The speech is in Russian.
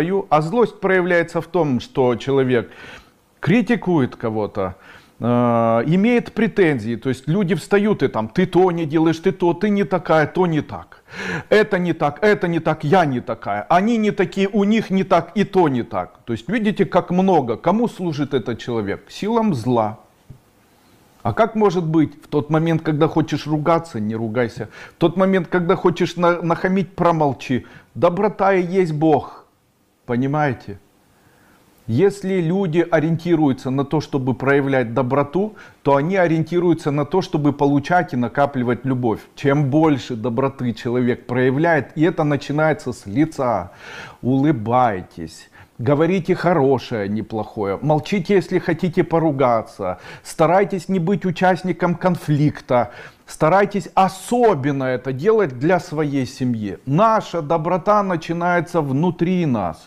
свою, а злость проявляется в том, что человек критикует кого-то, э, имеет претензии, то есть люди встают и там, ты то не делаешь, ты то, ты не такая, то не так, это не так, это не так, я не такая, они не такие, у них не так и то не так. То есть видите, как много, кому служит этот человек? Силам зла. А как может быть в тот момент, когда хочешь ругаться, не ругайся, в тот момент, когда хочешь на, нахамить, промолчи. Доброта и есть Бог. Понимаете? Если люди ориентируются на то, чтобы проявлять доброту, то они ориентируются на то, чтобы получать и накапливать любовь. Чем больше доброты человек проявляет, и это начинается с лица. Улыбайтесь. Говорите хорошее, а неплохое. Молчите, если хотите поругаться. Старайтесь не быть участником конфликта. Старайтесь особенно это делать для своей семьи. Наша доброта начинается внутри нас.